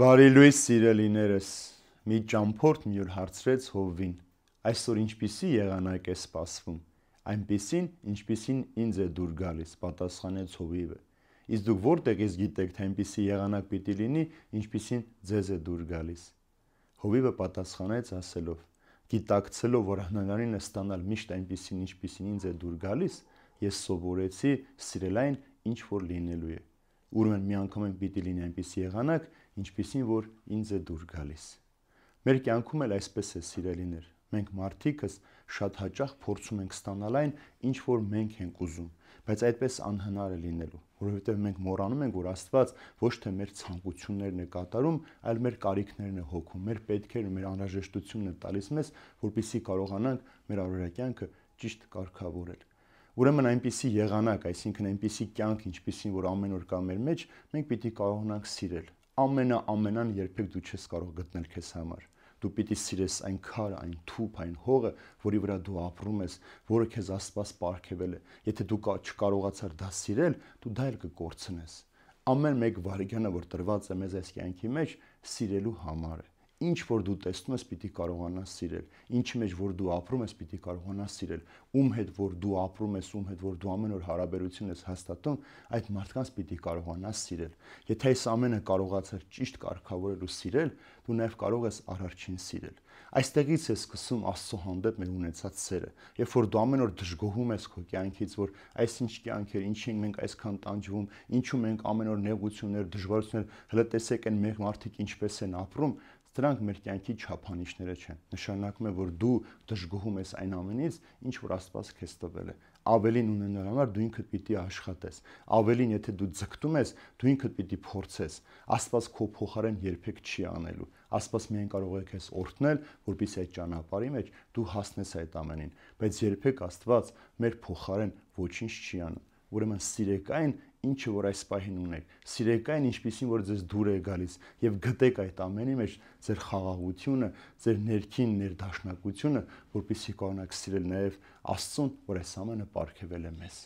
Բարի լույս սիրելիներս։ Մի ճամփորդ մյուր հարցրեց Հովվին. Այսօր ինչպիսի եղանակ է սպասվում։ Այնպիսին, ինչպիսին ինձ է դուր գալիս, պատասխանեց Հովիվը։ Իսկ դուք որտեղից գիտեք, թե այնպիսի եղանակ պիտի լինի, ինչպիսին ձեզ է դուր գալիս։ Հովիվը պատասխանեց ասելով. Գիտակցելով, որ հնարին է ստանալ միշտ այնպիսին, ինչպիսին ինձ է դուր գալիս, ես սովորեցի սիրել այն, ինչ որ լինելու է ուրեմն մի անգամ են պիտի լինի այնպիսի եղանակ, ինչպիսին որ ինձ է դուր գալիս։ Մեր կյանքում էլ այսպես է, սիրելիներ։ Մենք մարդիկս շատ հաճախ փորձում ենք ստանալ այն, ինչ որ մենք ենք ուզում, բայց այդպես անհնար է լինելու, որովհետև մենք մոռանում ենք, որ Աստված ոչ թե մեր ցանկություններն է կատարում, այլ մեր կարիքներն է հոգում, մեր պետքերն ու մեր անհրաժեշտությունն է տալիս մեզ, որպիսի կարողանանք մեր արարակյանքը ճիշտ կարգավորել։ Ուրեմն այնպիսի եղանակ, այսինքն այնպիսի կյանք, ինչպիսին որ ամեն օր կա մեր մեջ, մենք պիտի կարողանանք սիրել։ Ամենա ամենան երբեք դու չես կարող գտնել քեզ համար։ Դու պիտի սիրես այն քարը, այն թուփ, այն հողը, որի վրա դու ապրում ես, որը քեզ Աստված ապարգևել է։ Եթե դու չկարողացար դա սիրել, դու դա էլ կկորցնես։ Ամեն մեկ վարիգանը, որ տրված է մեզ այս կյանքի մեջ, սիրելու համար է ինչ որ դու տեսնում ես, պիտի կարողանաս սիրել։ Ինչի մեջ որ դու ապրում ես, պիտի կարողանաս սիրել։ Ում հետ որ դու ապրում ես, ում հետ որ դու ամեն օր հարաբերություն ես հաստատում, այդ մարդկանց պիտի կարողանաս սիրել։ Եթե այս ամենը կարողացար ճիշտ կարգավորել ու սիրել, դու նաև կարող ես առարջին սիրել։ Այստեղից է սկսում Աստծո հանդեպ մեր ունեցած սերը։ Երբ որ դու ամեն օր դժգոհում ես քո կյանքից, որ այսինչ կյանք էր, ինչին մենք այսքան տանջվում, ինչու մենք ամեն օր նեղություններ, դժվարություններ, հələ տեսեք այն մեր մարդիկ ինչպես են ապրում, Դրանք մեր կյանքի չափանիշները չեն։ Նշանակում է, որ դու դժգոհում ես այն ամենից, ինչ որ Աստված քեզ տվել է։ Ավելին ունենալ համար դու ինքդ պիտի աշխատես։ Ավելին, եթե դու ձգտում ես, դու ինքդ պիտի փորձես։ Աստված քո փոխարեն երբեք չի անելու։ Աստված միայն կարող է քեզ օրհնել, որպեսզի այդ ճանապարհի մեջ դու հասնես այդ ամենին, բայց երբեք Աստված մեր փոխարեն ոչինչ չի անում։ Ուրեմն սիրեք այն, ինչը որ այս պահին ունեք։ Սիրեք այն, ինչպեսին որ ձեզ դուր է գալիս եւ գտեք այդ ամենի մեջ ձեր խաղաղությունը, ձեր ներքին ներդաշնակությունը, որպիսի կարողանաք սիրել նաեւ Աստծուն, որ այս ամենը ապարգևել է մեզ։